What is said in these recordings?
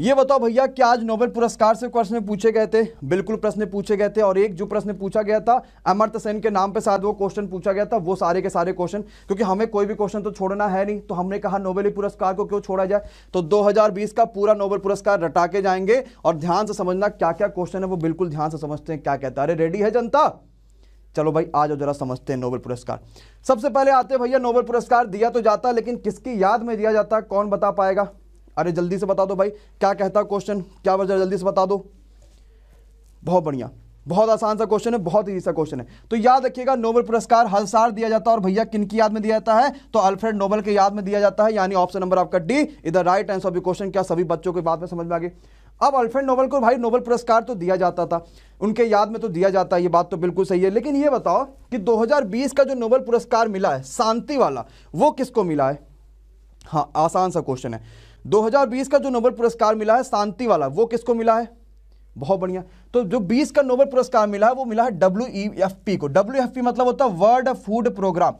ये बताओ भैया क्या आज नोबेल पुरस्कार से प्रश्न पूछे गए थे बिल्कुल प्रश्न पूछे गए थे और एक जो प्रश्न पूछा गया था अमर सेन के नाम पे शायद वो क्वेश्चन पूछा गया था वो सारे के सारे क्वेश्चन क्योंकि हमें कोई भी क्वेश्चन तो छोड़ना है नहीं तो हमने कहा नोबेल पुरस्कार को क्यों छोड़ा जाए तो दो का पूरा नोबेल पुरस्कार रटा के जाएंगे और ध्यान से समझना क्या क्या क्वेश्चन है वो बिल्कुल ध्यान से समझते हैं क्या कहता है अरे रेडी है जनता चलो भाई आज जरा समझते हैं नोबेल पुरस्कार सबसे पहले आते भैया नोबेल पुरस्कार दिया तो जाता लेकिन किसकी याद में दिया जाता कौन बता पाएगा अरे जल्दी से बता दो भाई क्या कहता क्वेश्चन क्या वजह जल्दी से बता दो बहुत बढ़िया बहुत आसान सा क्वेश्चन है बहुत ईजी सा क्वेश्चन है तो याद रखिएगा नोबल पुरस्कार हर साल दिया जाता है और भैया किन की याद में दिया जाता है तो अल्फ्रेड नोबल के याद में दिया जाता है यानी ऑप्शन नंबर आपका डी इधर राइट आंसर ऑफ क्वेश्चन क्या सभी बच्चों की बात में समझ में आ गई अब अल्फ्रेड नोबल को भाई नोबल पुरस्कार तो दिया जाता था उनके याद में तो दिया जाता है ये बात तो बिल्कुल सही है लेकिन ये बताओ कि दो का जो नोबल पुरस्कार मिला है शांति वाला वो किसको मिला है हाँ आसान सा क्वेश्चन है 2020 का जो नोबेल पुरस्कार मिला है शांति वाला वो किसको मिला है बहुत बढ़िया तो जो 20 का नोबेल पुरस्कार मिला है वो मिला है डब्ल्यू e को डब्ल्यू e मतलब होता है वर्ल्ड फूड प्रोग्राम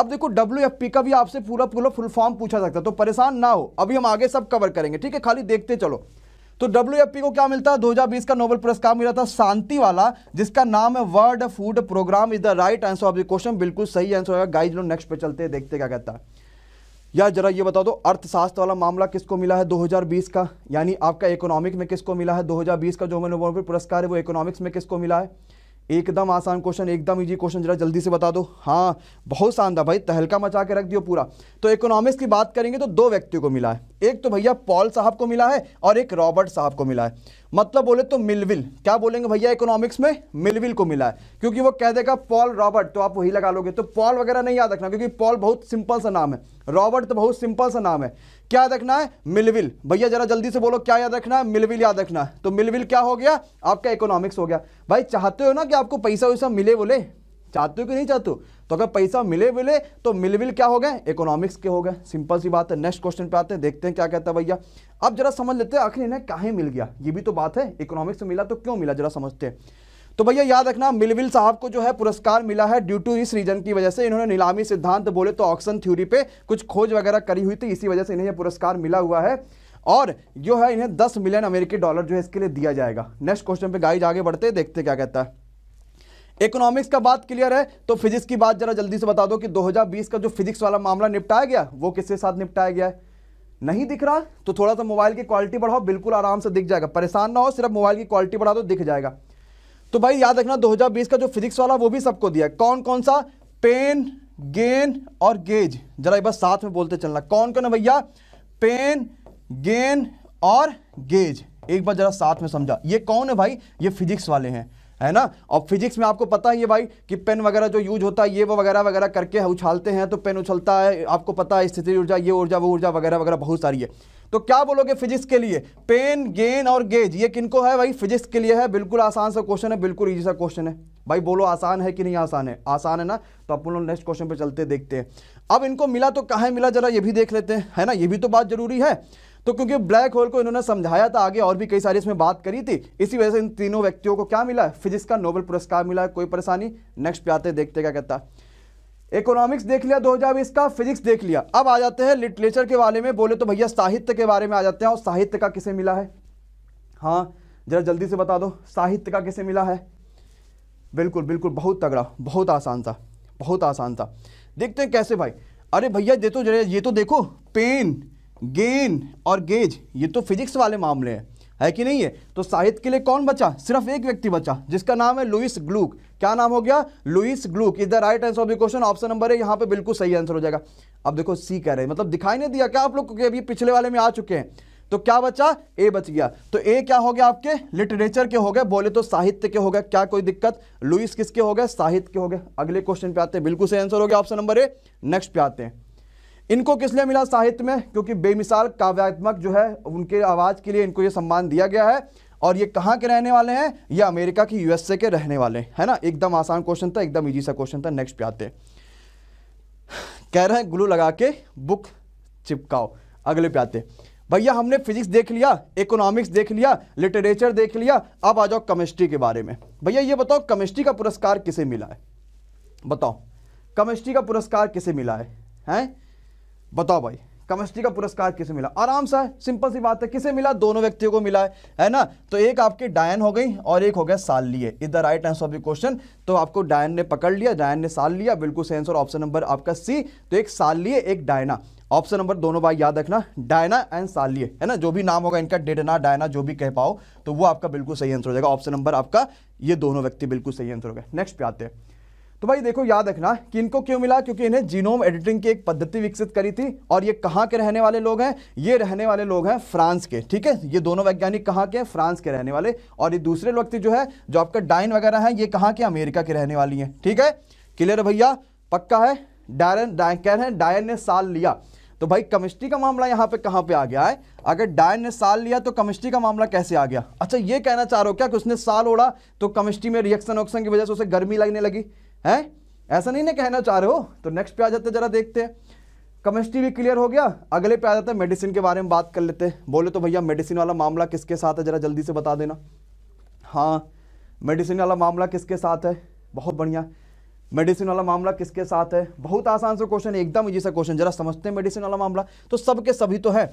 अब देखो डब्ल्यू e का भी आपसे पूरा पूरा फुल फॉर्म पूछा सकता है तो परेशान ना हो अभी हम आगे सब कवर करेंगे ठीक है खाली देखते चलो तो डब्ल्यू को क्या मिलता है 2020 का नोबेल पुरस्कार मिला था शांति वाला जिसका नाम है world food programme is the right answer of the question बिल्कुल सही आंसर होगा गाइज लोग नेक्स्ट पे चलते हैं देखते क्या कहता है या जरा ये बता दो अर्थशास्त्र वाला मामला किसको मिला है 2020 का यानी आपका इकोनॉमिक में किसको मिला है 2020 का जो मैंने नोबेल पुरस्कार है वो इकोनॉमिक्स में किसको मिला है एकदम आसान क्वेश्चन एकदम इजी क्वेश्चन जरा जल्दी से बता दो हाँ बहुत शानदार भाई तहलका मचा के रख दियो पूरा तो इकोनॉमिक्स की बात करेंगे तो दो व्यक्तियों को मिला है एक तो भैया पॉल साहब को मिला है और एक रॉबर्ट साहब को मिला है मतलब बोले तो मिलविल क्या बोलेंगे भैया इकोनॉमिक्स में मिलविल को मिला है क्योंकि वो कह देगा पॉल रॉबर्ट तो आप वही लगा लोगे तो पॉल वगैरह नहीं याद रखना क्योंकि पॉल बहुत सिंपल सा नाम है रॉबर्ट तो बहुत सिंपल सा नाम है क्या रखना है मिलविल भैया जरा जल्दी से बोलो क्या याद रखना है मिलविल याद रखना है तो मिलविल क्या हो गया आपका इकोनॉमिक्स हो गया भाई चाहते हो ना कि आपको पैसा वैसा मिले बोले चाहते हो कि नहीं चाहते तो अगर पैसा मिले विले तो मिल विल क्या हो गए इकोनॉमिक्स के हो गए सिंपल सी बात है नेक्स्ट क्वेश्चन पे आते हैं देखते हैं क्या कहता है भैया अब जरा समझ लेते हैं आखिर इन्हें काहे मिल गया ये भी तो बात है इकोनॉमिक्स से मिला तो क्यों मिला जरा समझते हैं तो भैया याद रखना मिलविल साहब को जो है पुरस्कार मिला है ड्यू टू इस रीजन की वजह से इन्होंने नीलामी सिद्धांत बोले तो ऑक्शन थ्योरी पे कुछ खोज वगैरह करी हुई थी इसी वजह से इन्हें यह पुरस्कार मिला हुआ है और जो है इन्हें 10 मिलियन अमेरिकी डॉलर जो है इसके लिए दिया जाएगा नेक्स्ट क्वेश्चन पे गाइज आगे बढ़ते देखते क्या कहता है इकोनॉमिक्स का बात क्लियर है तो फिजिक्स की बात जरा जल्दी से बता दो कि 2020 का जो फिजिक्स वाला मामला निपटाया गया वो किसके साथ निपटाया गया है नहीं दिख रहा तो थोड़ा सा मोबाइल की क्वालिटी बढ़ाओ बिल्कुल आराम से दिख जाएगा परेशान ना हो सिर्फ मोबाइल की क्वालिटी बढ़ा दो दिख जाएगा तो भाई याद रखना 2020 का जो फिजिक्स वाला वो भी सबको दिया कौन कौन सा पेन गेन और गेज जरा एक बार साथ में बोलते चलना कौन कौन है भैया पेन गेन और गेज एक बार जरा साथ में समझा ये कौन है भाई ये फिजिक्स वाले हैं है ना और फिजिक्स में आपको पता ही है भाई कि पेन वगैरह जो यूज होता है ये वो वगैरह वगैरह करके उछालते हैं तो पेन उछलता है आपको पता है स्थिति ऊर्जा ये ऊर्जा वो ऊर्जा वगैरह वगैरह बहुत सारी है तो क्या बोलोगे फिजिक्स के लिए पेन गेन और गेज ये किनको है भाई फिजिक्स के लिए है बिल्कुल आसान सा क्वेश्चन है बिल्कुल ईजी सा क्वेश्चन है भाई बोलो आसान है कि नहीं आसान है आसान है ना तो आप लोग नेक्स्ट क्वेश्चन पे चलते देखते हैं अब इनको मिला तो कहाँ मिला जरा ये भी देख लेते हैं है ना ये भी तो बात जरूरी है तो क्योंकि ब्लैक होल को इन्होंने समझाया था आगे और भी कई सारी इसमें बात करी थी इसी वजह से इन तीनों व्यक्तियों को क्या मिला है फिजिक्स का नोबल पुरस्कार मिला है कोई परेशानी नेक्स्ट पे आते देखते क्या कहता है इकोनॉमिक्स देख लिया दो हजार का फिजिक्स देख लिया अब आ जाते हैं लिटरेचर के बारे में बोले तो भैया साहित्य के बारे में आ जाते हैं और साहित्य का किसे मिला है हाँ जरा जल्दी से बता दो साहित्य का किसे मिला है बिल्कुल बिल्कुल बहुत तगड़ा बहुत आसान था बहुत आसान था देखते हैं कैसे भाई अरे भैया दे तो जरा ये तो देखो पेन गेन और गेज ये तो फिजिक्स वाले मामले हैं है कि नहीं है तो साहित्य के लिए कौन बचा सिर्फ एक व्यक्ति बचा जिसका नाम है लुइस ग्लूक क्या नाम हो गया Louise Gluck is the right answer of the question option number है यहाँ पे बिल्कुल सही आंसर हो जाएगा अब देखो सी कह रहे हैं मतलब दिखाई नहीं दिया क्या आप लोग क्योंकि अभी पिछले वाले में आ चुके हैं तो क्या बचा ए बच गया तो ए क्या हो गया आपके लिटरेचर के हो गए बोले तो साहित्य के हो गए क्या कोई दिक्कत लुइस किसके हो गए साहित्य के हो गए अगले क्वेश्चन पे आते हैं बिल्कुल सही आंसर हो गया ऑप्शन नंबर ए नेक्स्ट पे आते हैं इनको किस लिए मिला साहित्य में क्योंकि बेमिसाल काव्यात्मक जो है उनके आवाज़ के लिए इनको ये सम्मान दिया गया है और ये कहाँ के रहने वाले हैं ये अमेरिका की यूएसए के रहने वाले हैं है ना एकदम आसान क्वेश्चन था एकदम ईजी सा क्वेश्चन था नेक्स्ट पे आते कह रहे हैं ग्लू लगा के बुक चिपकाओ अगले पे आते भैया हमने फिजिक्स देख लिया इकोनॉमिक्स देख लिया लिटरेचर देख लिया अब आ जाओ केमिस्ट्री के बारे में भैया ये बताओ केमिस्ट्री का पुरस्कार किसे मिला है बताओ केमिस्ट्री का पुरस्कार किसे मिला है हैं बताओ भाई केमिस्ट्री का पुरस्कार किसे मिला आराम सा है सिंपल सी बात है किसे मिला दोनों व्यक्तियों को मिला है है ना तो एक आपके डायन हो गई और एक हो गया साल लिए is the right answer of the question तो आपको डायन ने पकड़ लिया डायन ने साल लिया बिल्कुल सही आंसर ऑप्शन नंबर आपका सी तो एक साल लिए एक डायना ऑप्शन नंबर दोनों बार याद रखना डायना एंड सालिए है ना जो भी नाम होगा इनका डेडना डायना जो भी कह पाओ तो वो आपका बिल्कुल सही आंसर हो जाएगा ऑप्शन नंबर आपका ये दोनों व्यक्ति बिल्कुल सही आंसर हो गया नेक्स्ट पे आते हैं तो भाई देखो याद रखना कि इनको क्यों मिला क्योंकि इन्हें जीनोम एडिटिंग की एक पद्धति विकसित करी थी और ये कहाँ के रहने वाले लोग हैं ये रहने वाले लोग हैं फ्रांस के ठीक है ये दोनों वैज्ञानिक कहाँ के हैं फ्रांस के रहने वाले और ये दूसरे व्यक्ति जो है जो आपका डाइन वगैरह है ये कहाँ के अमेरिका के रहने वाली हैं ठीक है क्लियर है भैया पक्का है डायन कह रहे हैं डायन ने साल लिया तो भाई केमिस्ट्री का मामला यहाँ पे कहाँ पे आ गया है अगर डायन ने साल लिया तो केमिस्ट्री का मामला कैसे आ गया अच्छा ये कहना चाह रहे हो क्या कि उसने साल ओढ़ा तो केमिस्ट्री में रिएक्शन ऑक्शन की वजह से उसे गर्मी लगने लगी है ऐसा नहीं ना कहना चाह रहे हो तो नेक्स्ट पे आ जाते जरा देखते हैं केमिस्ट्री भी क्लियर हो गया अगले पे आ जाते हैं मेडिसिन के बारे में बात कर लेते हैं बोले तो भैया मेडिसिन वाला मामला किसके साथ है जरा जल्दी से बता देना हाँ मेडिसिन वाला मामला किसके साथ है बहुत बढ़िया मेडिसिन वाला मामला किसके साथ है बहुत आसान से क्वेश्चन एकदम ईजी सा क्वेश्चन जरा समझते हैं मेडिसिन वाला मामला तो सबके सभी तो है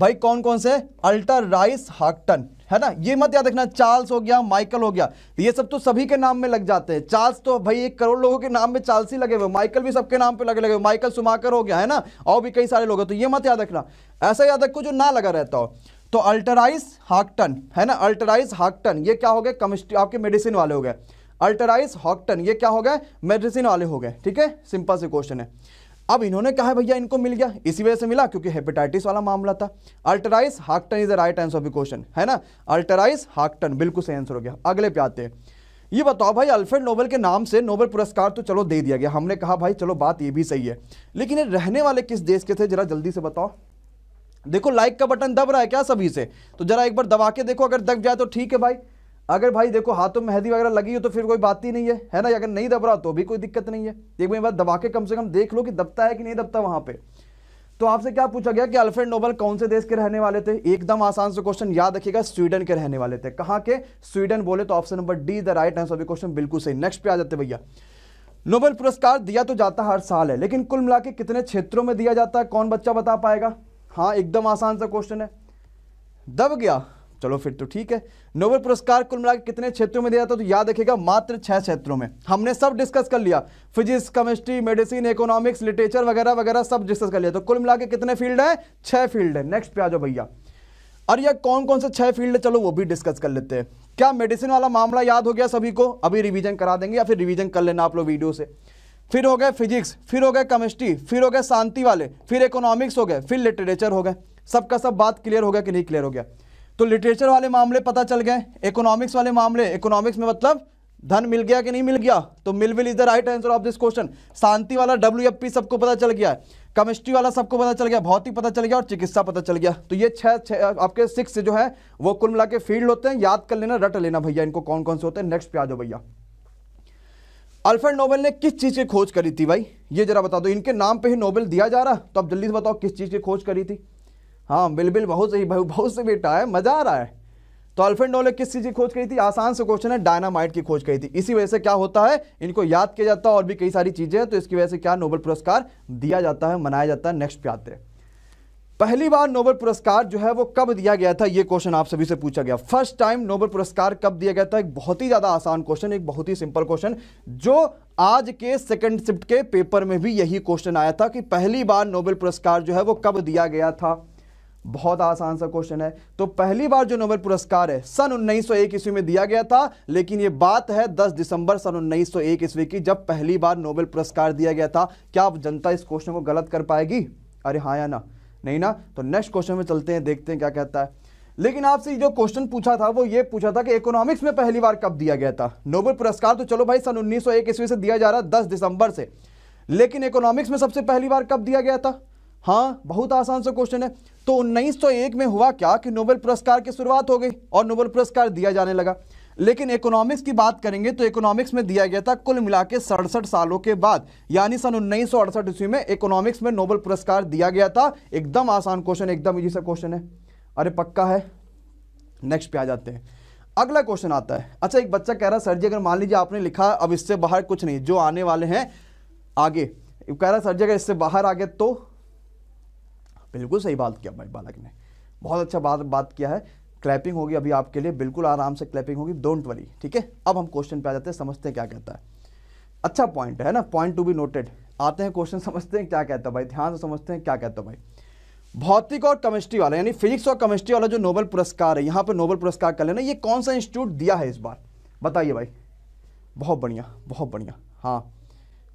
भाई कौन कौन से अल्टर राइस हाकटन है ना ये मत याद रखना चार्ल्स हो गया माइकल हो गया तो ये सब तो सभी के नाम में लग जाते हैं चार्ल्स तो भाई एक करोड़ लोगों के नाम में चार्ल्स ही लगे हुए माइकल भी सबके नाम पे लगे लगे माइकल सुमाकर हो गया है ना और भी कई सारे लोग हैं तो ये मत याद रखना ऐसा याद रखो जो ना लगा रहता हो तो अल्टराइस हाकटन है ना अल्टराइस हाकटन ये क्या हो गया केमिस्ट्री आपके मेडिसिन वाले हो गए अल्टराइस हॉकटन ये क्या हो गए मेडिसिन वाले हो गए ठीक है सिंपल से क्वेश्चन है अब इन्होंने कहा है भैया इनको मिल गया इसी वजह से मिला क्योंकि हेपेटाइटिस वाला मामला था अल्टराइस Houghton is the right answer of the question है ना अल्टराइस हाकटन बिल्कुल सही आंसर हो गया अगले पे आते हैं ये बताओ भाई अल्फ्रेड नोबल के नाम से नोबल पुरस्कार तो चलो दे दिया गया हमने कहा भाई चलो बात ये भी सही है लेकिन ये रहने वाले किस देश के थे जरा जल्दी से बताओ देखो लाइक का बटन दब रहा है क्या सभी से तो जरा एक बार दबा के देखो अगर दब जाए तो ठीक है भाई अगर भाई देखो हाथों में मेहंदी वगैरह लगी हो तो फिर कोई बात ही नहीं है है ना अगर नहीं दब रहा तो भी कोई दिक्कत नहीं है एक बार बात दबा के कम से कम देख लो कि दबता है कि नहीं दबता वहां पे तो आपसे क्या पूछा गया कि अल्फ्रेड नोबल कौन से देश के रहने वाले थे एकदम आसान से क्वेश्चन याद रखिएगा स्वीडन के रहने वाले थे कहाँ के स्वीडन बोले तो option number D the right answer भी क्वेश्चन बिल्कुल सही नेक्स्ट पे आ जाते भैया नोबल पुरस्कार दिया तो जाता हर साल है लेकिन कुल मिला कितने क्षेत्रों में दिया जाता है कौन बच्चा बता पाएगा हाँ एकदम आसान सा क्वेश्चन है दब गया चलो फिर तो ठीक है नोबेल पुरस्कार कुल मिला कितने क्षेत्रों में दिया जाता है तो याद रखेगा मात्र छह क्षेत्रों में हमने सब डिस्कस कर लिया physics chemistry medicine economics literature वगैरह वगैरह सब डिस्कस कर लिया तो कुल मिला कितने फील्ड है छह फील्ड है नेक्स्ट पे आ जाओ भैया और यह कौन कौन से छह फील्ड है चलो वो भी डिस्कस कर लेते हैं क्या मेडिसिन वाला मामला याद हो गया सभी को अभी रिविजन करा देंगे या फिर रिविजन कर लेना आप लोग वीडियो से फिर हो गए फिजिक्स फिर हो गए केमिस्ट्री फिर हो गए शांति वाले फिर इकोनॉमिक्स हो गए फिर लिटरेचर हो गए सबका सब बात क्लियर हो गया कि नहीं क्लियर हो गया तो लिटरेचर वाले मामले पता चल गए इकोनॉमिक्स वाले मामले इकोनॉमिक्स में मतलब धन मिल गया कि नहीं मिल गया तो मिल विल is the right answer of this question शांति वाला डब्ल्यू एफ पी सबको पता चल गया केमिस्ट्री वाला सबको पता चल गया भौतिक पता चल गया और चिकित्सा पता चल गया तो ये छः छः आपके सिक्स जो है वो कुल मिला के फील्ड होते हैं याद कर लेना रट लेना भैया इनको कौन कौन से होते हैं नेक्स्ट पे आ जाओ भैया अल्फ्रेड नोबेल ने किस चीज़ की खोज करी थी भाई ये जरा बता दो इनके नाम पर ही नोबेल दिया जा रहा तो आप जल्दी से बताओ किस चीज़ की खोज करी थी हाँ बिल्कुल बहुत सही भाई बहुत सही बेटा है मज़ा आ रहा है तो अल्फेन डोले किस चीज़ की खोज करी थी आसान से क्वेश्चन है डायनामाइट की खोज करी थी इसी वजह से क्या होता है इनको याद किया जाता है और भी कई सारी चीज़ें हैं तो इसकी वजह से क्या नोबल पुरस्कार दिया जाता है मनाया जाता है नेक्स्ट पे आते पहली बार नोबल पुरस्कार जो है वो कब दिया गया था ये क्वेश्चन आप सभी से पूछा गया फर्स्ट टाइम नोबल पुरस्कार कब दिया गया था एक बहुत ही ज़्यादा आसान क्वेश्चन एक बहुत ही सिंपल क्वेश्चन जो आज के सेकंड शिफ्ट के पेपर में भी यही क्वेश्चन आया था कि पहली बार नोबेल पुरस्कार जो है वो कब दिया गया था बहुत आसान सा क्वेश्चन है तो पहली बार जो नोबेल पुरस्कार है सन 1901 ईस्वी में दिया गया था लेकिन ये बात है 10 दिसंबर सन 1901 ईस्वी की जब पहली बार नोबेल पुरस्कार दिया गया था क्या आप जनता इस क्वेश्चन को गलत कर पाएगी अरे हाँ या ना नहीं ना तो नेक्स्ट क्वेश्चन में चलते हैं देखते हैं क्या कहता है लेकिन आपसे जो क्वेश्चन पूछा था वो ये पूछा था कि इकोनॉमिक्स में पहली बार कब दिया गया था नोबेल पुरस्कार तो चलो भाई सन एक ईस्वी से दिया जा रहा है दस दिसंबर से लेकिन इकोनॉमिक्स में सबसे पहली बार कब दिया गया था हाँ बहुत आसान सा क्वेश्चन है तो उन्नीस सौ एक में हुआ क्या कि नोबेल पुरस्कार की शुरुआत हो गई और नोबेल पुरस्कार दिया जाने लगा लेकिन इकोनॉमिक्स की बात करेंगे तो इकोनॉमिक्स में दिया गया था कुल मिला के सड़सठ सालों के बाद यानी सन उन्नीस ईस्वी में इकोनॉमिक्स में नोबेल पुरस्कार दिया गया था एकदम आसान क्वेश्चन एकदम इजी सा क्वेश्चन है अरे पक्का है नेक्स्ट पे आ जाते हैं अगला क्वेश्चन आता है अच्छा एक बच्चा कह रहा सर जी अगर मान लीजिए आपने लिखा अब इससे बाहर कुछ नहीं जो आने वाले हैं आगे कह रहा सर जी अगर इससे बाहर आ गए तो बिल्कुल सही बात किया भाई बालक ने बहुत अच्छा बात बात किया है क्लैपिंग होगी अभी आपके लिए बिल्कुल आराम से क्लैपिंग होगी डोंट वरी ठीक है अब हम क्वेश्चन पे आ जाते हैं समझते हैं क्या कहता है अच्छा पॉइंट है ना पॉइंट टू बी नोटेड आते हैं क्वेश्चन समझते हैं क्या कहता है भाई ध्यान से समझते हैं क्या कहता है भाई भौतिक और केमिस्ट्री वाला यानी फिजिक्स और केमिस्ट्री वाला जो नोबल पुरस्कार है यहाँ पर नोबल पुरस्कार कर लेना ये कौन सा इंस्टीट्यूट दिया है इस बार बताइए भाई बहुत बढ़िया बहुत बढ़िया हाँ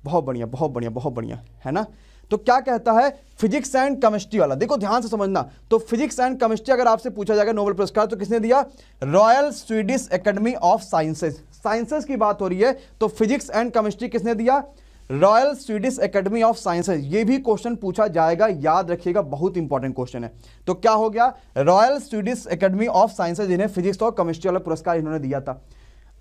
बहुत बढ़िया बहुत बढ़िया बहुत बढ़िया है ना तो क्या कहता है फिजिक्स एंड केमिस्ट्री वाला देखो ध्यान से समझना तो फिजिक्स एंड केमिस्ट्री अगर आपसे पूछा जाएगा नोबेल पुरस्कार तो किसने दिया Royal Swedish Academy of Sciences Sciences की बात हो रही है तो फिजिक्स एंड केमिस्ट्री किसने दिया Royal Swedish Academy of Sciences ये भी क्वेश्चन पूछा जाएगा याद रखिएगा बहुत इंपॉर्टेंट क्वेश्चन है तो क्या हो गया Royal Swedish Academy of Sciences इन्हें फिजिक्स और केमिस्ट्री वाला पुरस्कार इन्होंने दिया था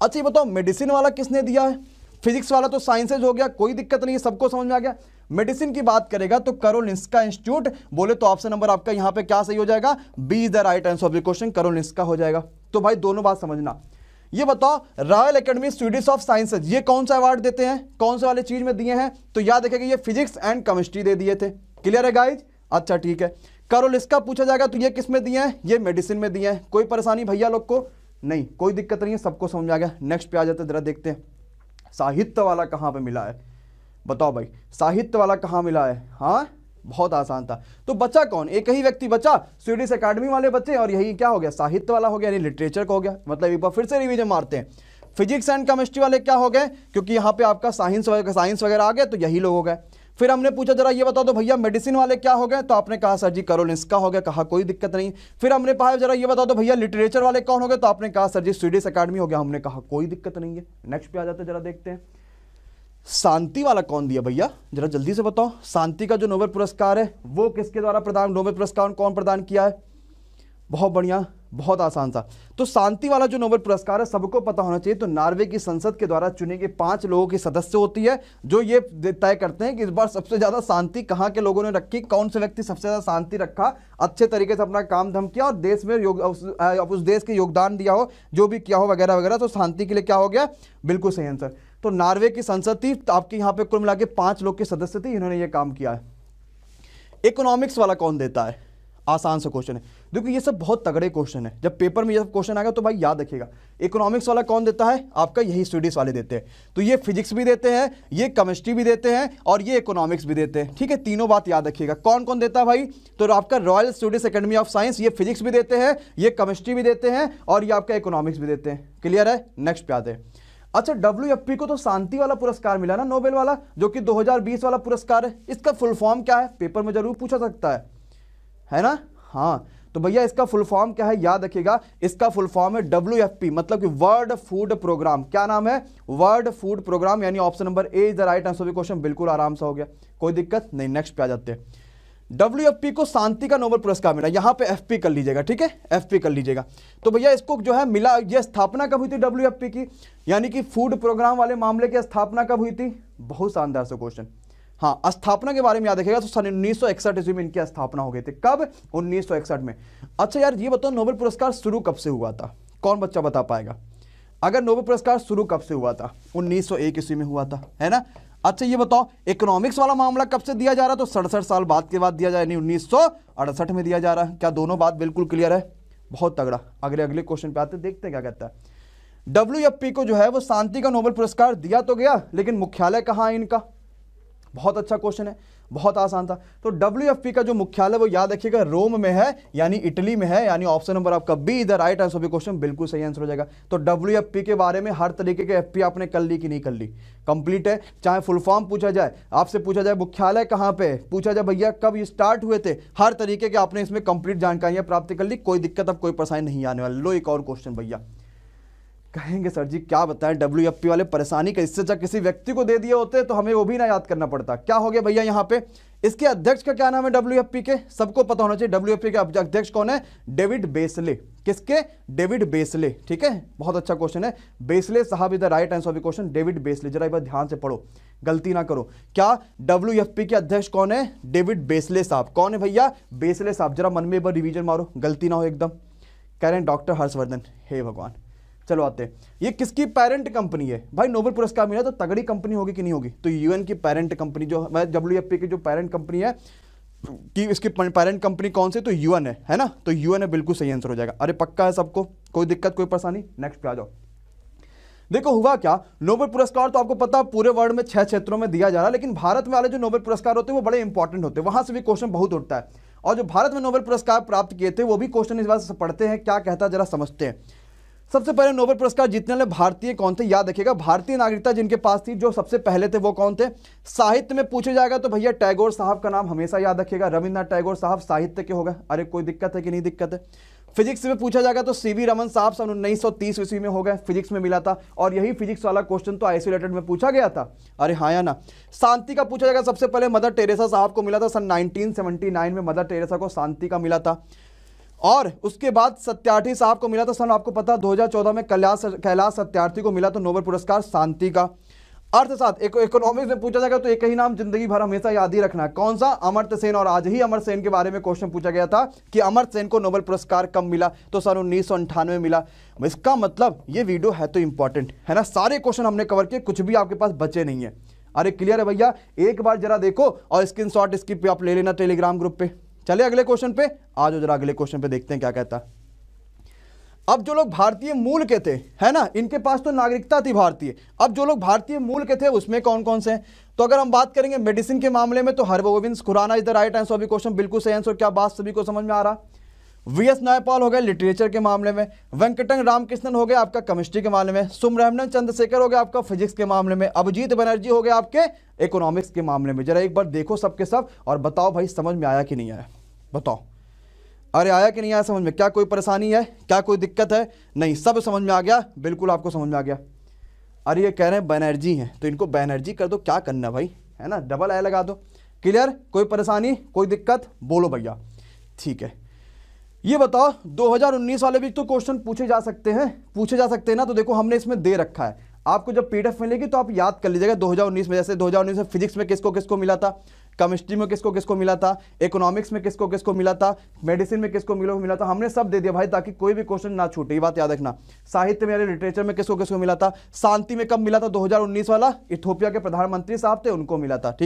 अच्छा ये बताओ मेडिसिन वाला किसने दिया है फिजिक्स वाला तो साइंसेज हो गया कोई दिक्कत नहीं है सबको समझ में आ गया मेडिसिन की बात करेगा तो करोलिंस्का इंस्टीट्यूट बोले तो ऑप्शन नंबर आपका यहां पे क्या सही हो जाएगा B is the right answer of the question Karolinska हो जाएगा तो भाई दोनों बात समझना ये बताओ Royal Academy Swedish of Sciences ये कौन सा अवार्ड देते हैं कौन से वाले चीज में दिए हैं तो याद रखेगा ये फिजिक्स एंड केमिस्ट्री दे दिए थे क्लियर है गाइज अच्छा ठीक है करोलिस्का पूछा जाएगा तो ये किस में दिए हैं ये मेडिसिन में दिए हैं कोई परेशानी भैया लोग को नहीं कोई दिक्कत नहीं है सबको समझ आ गया नेक्स्ट पे आ जाते जरा देखते हैं साहित्य वाला कहाँ पे मिला है बताओ भाई साहित्य वाला कहाँ मिला है हाँ बहुत आसान था तो बचा कौन एक ही व्यक्ति बचा स्वीडिश अकेडमी वाले बच्चे और यही क्या हो गया साहित्य वाला हो गया यानी लिटरेचर का हो गया मतलब एक बार फिर से रिविजन मारते हैं फिजिक्स एंड केमिस्ट्री वाले क्या हो गए क्योंकि यहाँ पे आपका साइंस वगैरह साइंस वगैरह आ गया तो यही लोग हो गए फिर हमने पूछा जरा ये बता दो भैया मेडिसिन वाले क्या हो गए तो आपने कहा सर जी करोलिंस का हो गया कहा कोई दिक्कत नहीं फिर हमने कहा जरा ये बता दो भैया लिटरेचर वाले कौन हो गए तो आपने कहा सर जी स्वीडिश अकेडमी हो गया हमने कहा कोई दिक्कत नहीं है नेक्स्ट पे आ जाते जरा देखते हैं शांति वाला कौन दिया भैया जरा जल्दी से बताओ शांति का जो नोबेल पुरस्कार है वो किसके द्वारा प्रदान नोबेल पुरस्कार कौन प्रदान किया है बहुत बढ़िया बहुत आसान था तो शांति वाला जो नोबेल पुरस्कार है सबको पता होना चाहिए तो नॉर्वे की संसद के द्वारा चुने गए पांच लोगों की सदस्य होती है जो ये तय करते हैं कि इस बार सबसे ज़्यादा शांति कहाँ के लोगों ने रखी कौन से व्यक्ति सबसे ज़्यादा शांति रखा अच्छे तरीके से अपना काम धम किया और देश में योग उस, उस देश के योगदान दिया हो जो भी किया हो वगैरह वगैरह तो शांति के लिए क्या हो गया बिल्कुल सही आंसर तो नॉर्वे की संसद थी तो आपके यहाँ पे कुल मिला के पांच लोग के सदस्य थे इन्होंने ये काम किया है इकोनॉमिक्स वाला कौन देता है आसान सा क्वेश्चन है देखो ये सब बहुत तगड़े क्वेश्चन है जब पेपर में ये सब क्वेश्चन आएगा तो भाई याद रखिएगा इकोनॉमिक्स वाला कौन देता है आपका यही स्टडीज वाले देते हैं तो ये फिजिक्स भी देते हैं ये केमिस्ट्री भी देते हैं और ये इकोनॉमिक्स भी देते हैं ठीक है तीनों बात याद रखिएगा कौन कौन देता है भाई तो आपका Royal studies academy of science ये फिजिक्स भी देते हैं ये केमिस्ट्री भी देते हैं और ये आपका इकोनॉमिक्स भी देते हैं क्लियर है नेक्स्ट पे आते हैं अच्छा डब्ल्यू को तो शांति वाला पुरस्कार मिला ना नोबेल वाला जो कि 2020 वाला पुरस्कार है इसका फुल फॉर्म क्या है पेपर में जरूर पूछा सकता है है ना हाँ तो भैया इसका फुल फॉर्म क्या है याद रखिएगा इसका फुल फॉर्म है डब्ल्यू मतलब कि वर्ल्ड फूड प्रोग्राम क्या नाम है वर्ल्ड फूड प्रोग्राम यानी option number A is the right answer भी क्वेश्चन बिल्कुल आराम से हो गया कोई दिक्कत नहीं नेक्स्ट पे आ जाते हैं डब्ल्यू को शांति का नोबल पुरस्कार मिला यहाँ पे एफपी कर लीजिएगा ठीक है एफपी कर लीजिएगा तो भैया इसको जो है मिला ये स्थापना कब हुई थी डब्ल्यू की यानी कि फूड प्रोग्राम वाले मामले की स्थापना कब हुई थी बहुत शानदार सा क्वेश्चन हाँ स्थापना के बारे में याद रखेगा तो सन उन्नीस सौ इकसठ ईस्वी में इनकी स्थापना हो गई थी कब उन्नीस में अच्छा यार ये बताओ नोबेल पुरस्कार शुरू कब से हुआ था कौन बच्चा बता पाएगा अगर नोबेल पुरस्कार शुरू कब से हुआ था 1901 ईस्वी में हुआ था है ना अच्छा ये बताओ इकोनॉमिक्स वाला मामला कब से दिया जा रहा तो सड़सठ साल बाद के बाद दिया जा रहा है उन्नीस में दिया जा रहा है क्या दोनों बात बिल्कुल क्लियर है बहुत तगड़ा अगले अगले क्वेश्चन पे आते देखते हैं क्या कहता है डब्ल्यू को जो है वो शांति का नोबेल पुरस्कार दिया तो गया लेकिन मुख्यालय कहाँ है इनका बहुत अच्छा क्वेश्चन है बहुत आसान था तो डब्ल्यू का जो मुख्यालय वो याद रखिएगा रोम में है यानी इटली में है यानी ऑप्शन नंबर आपका बी इधर राइट आंसर भी क्वेश्चन बिल्कुल सही आंसर हो जाएगा तो डब्ल्यू के बारे में हर तरीके के एफ आपने कर ली कि नहीं कर ली कंप्लीट है चाहे फुल फॉर्म पूछा जाए आपसे पूछा जाए मुख्यालय कहाँ पे पूछा जाए भैया कब स्टार्ट हुए थे हर तरीके के आपने इसमें कंप्लीट जानकारियां प्राप्त कर ली कोई दिक्कत अब कोई परेशानी नहीं आने वाली लो एक और क्वेश्चन भैया कहेंगे सर जी क्या बताएं डब्ल्यू एफ पी वाले परेशानी का इससे जब किसी व्यक्ति को दे दिए होते तो हमें वो भी ना याद करना पड़ता क्या हो गया भैया यहाँ पे इसके अध्यक्ष का क्या नाम है डब्ल्यू एफ पी के सबको पता होना चाहिए डब्ल्यू एफ पी के अध्यक्ष कौन है डेविड बेसले किसके डेविड बेसले ठीक है बहुत अच्छा क्वेश्चन है बेसले साहब is the right answer of question David Beasley जरा एक बार ध्यान से पढ़ो गलती ना करो क्या डब्ल्यू एफ पी के अध्यक्ष कौन है डेविड बेसले साहब कौन है भैया बेसले साहब जरा मन में एक बार रिविजन मारो गलती ना हो एकदम कह रहे हैं डॉक्टर हर्षवर्धन हे भगवान चलो आते हैं ये किसकी पेरेंट कंपनी है भाई नोबल पुरस्कार मिला तो तगड़ी कंपनी होगी कि नहीं होगी तो यूएन की पेरेंट कंपनी जो डब्ल्यू की जो पेरेंट कंपनी है कि इसकी पेरेंट कंपनी कौन सी तो यूएन है है ना तो यूएन है बिल्कुल सही आंसर हो जाएगा अरे पक्का है सबको कोई दिक्कत कोई परेशानी नेक्स्ट पे आ जाओ देखो हुआ क्या नोबेल पुरस्कार तो आपको पता पूरे वर्ल्ड में छह क्षेत्रों में दिया जा रहा है लेकिन भारत में वाले जो नोबेल पुरस्कार होते हैं वो बड़े इंपॉर्टेंट होते हैं वहां से भी क्वेश्चन बहुत उठता है और जो भारत में नोबेल पुरस्कार प्राप्त किए थे वो भी क्वेश्चन इस बात से पढ़ते हैं क्या कहता है जरा समझते हैं सबसे पहले नोबेल पुरस्कार जीतने वाले भारतीय कौन थे याद रखिएगा भारतीय नागरिकता जिनके पास थी जो सबसे पहले थे वो कौन थे साहित्य में पूछा जाएगा तो भैया टैगोर साहब का नाम हमेशा याद रखिएगा रविन्द्रनाथ टैगोर साहब साहित्य के होगा अरे कोई दिक्कत है कि नहीं दिक्कत है फिजिक्स में पूछा जाएगा तो सी वी रमन साहब सन उन्नीस सौ तीस ईस्वी में हो गए फिजिक्स में मिला था और यही फिजिक्स वाला क्वेश्चन तो आइसोलेटेड में पूछा गया था अरे हाँ या ना शांति का पूछा जाएगा सबसे पहले मदर टेरेसा साहब को मिला था सन 1979 में मदर टेरेसा को शांति का मिला था और उसके बाद सत्यार्थी साहब को मिला था तो सन आपको पता 2014 में कैलाश कैलाश सत्यार्थी को मिला तो नोबेल पुरस्कार शांति का अर्थशास्त्र एक, इकोनॉमिक्स में पूछा जाएगा तो एक ही नाम जिंदगी भर हमेशा याद ही रखना कौन सा अमर सेन और आज ही अमर सेन के बारे में क्वेश्चन पूछा गया था कि अमर सेन को नोबेल पुरस्कार कब मिला तो सन उन्नीस में मिला इसका मतलब ये वीडियो है तो इंपॉर्टेंट है ना सारे क्वेश्चन हमने कवर किए कुछ भी आपके पास बचे नहीं है अरे क्लियर है भैया एक बार जरा देखो और स्क्रीन इसकी आप ले लेना टेलीग्राम ग्रुप पर चले अगले क्वेश्चन पे आज जरा अगले क्वेश्चन पे देखते हैं क्या कहता अब जो लोग भारतीय मूल के थे है ना इनके पास तो नागरिकता थी भारतीय अब जो लोग भारतीय मूल के थे उसमें कौन कौन से हैं तो अगर हम बात करेंगे मेडिसिन के मामले में तो Hargovind Khurana is the right answer अभी क्वेश्चन बिल्कुल सही आंसर क्या बात सभी को समझ में आ रहा वी एस नायपाल हो गए लिटरेचर के मामले में वेंकटंग रामकृष्णन हो गए आपका केमिस्ट्री के मामले में सुमरहमनन चंद्रशेखर हो गया आपका फिजिक्स के मामले में अभिजीत बनर्जी हो गए आपके इकोनॉमिक्स के मामले में जरा एक बार देखो सबके सब और बताओ भाई समझ में आया कि नहीं आया बताओ अरे आया कि नहीं आया समझ में क्या कोई परेशानी है क्या कोई दिक्कत है नहीं सब समझ में आ गया बिल्कुल आपको समझ में आ गया अरे ये कह रहे हैं बैनर्जी हैं तो इनको बैनर्जी कर दो क्या करना भाई है ना डबल आया लगा दो क्लियर कोई परेशानी कोई दिक्कत बोलो भैया ठीक है ये बताओ 2019 वाले भी तो क्वेश्चन पूछे जा सकते हैं पूछे जा सकते हैं ना तो देखो हमने इसमें दे रखा है आपको जब पीडीएफ मिलेगी तो आप याद कर लीजिएगा 2019 में जैसे 2019 में फिजिक्स में किसको किसको मिला था केमिस्ट्री में किसको किसको मिला था इकोनॉमिक्स में किसको किसको मिला था मेडिसिन में किसको मिलो मिला था हमने सब दे दिया भाई ताकि कोई भी क्वेश्चन ना छूटे ये बात याद रखना साहित्य में यानी लिटरेचर में किसको किसको मिला था शांति में कब मिला था 2019 वाला इथोपिया के प्रधानमंत्री साहब थे उनको मिला था ठीक